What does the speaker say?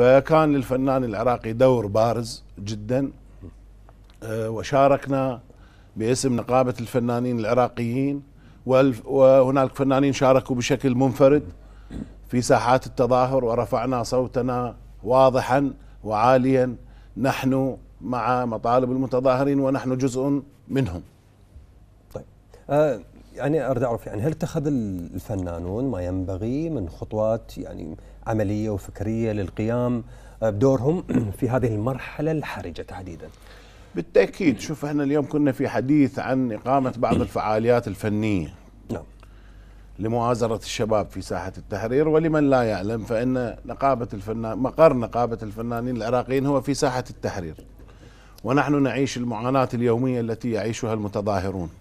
فكان للفنان العراقي دور بارز جدا آه، وشاركنا باسم نقابة الفنانين العراقيين وهناك فنانين شاركوا بشكل منفرد في ساحات التظاهر ورفعنا صوتنا واضحا وعاليا نحن مع مطالب المتظاهرين ونحن جزء منهم طيب آه، أنا يعني أريد أعرف يعني هل اتخذ الفنانون ما ينبغي من خطوات يعني عملية وفكرية للقيام بدورهم في هذه المرحلة الحرجة تحديدا بالتأكيد شوف احنا اليوم كنا في حديث عن إقامة بعض نعم. الفعاليات الفنية نعم لمؤازرة الشباب في ساحة التحرير ولمن لا يعلم فإن نقابة الفنان مقر نقابة الفنانين العراقيين هو في ساحة التحرير ونحن نعيش المعاناة اليومية التي يعيشها المتظاهرون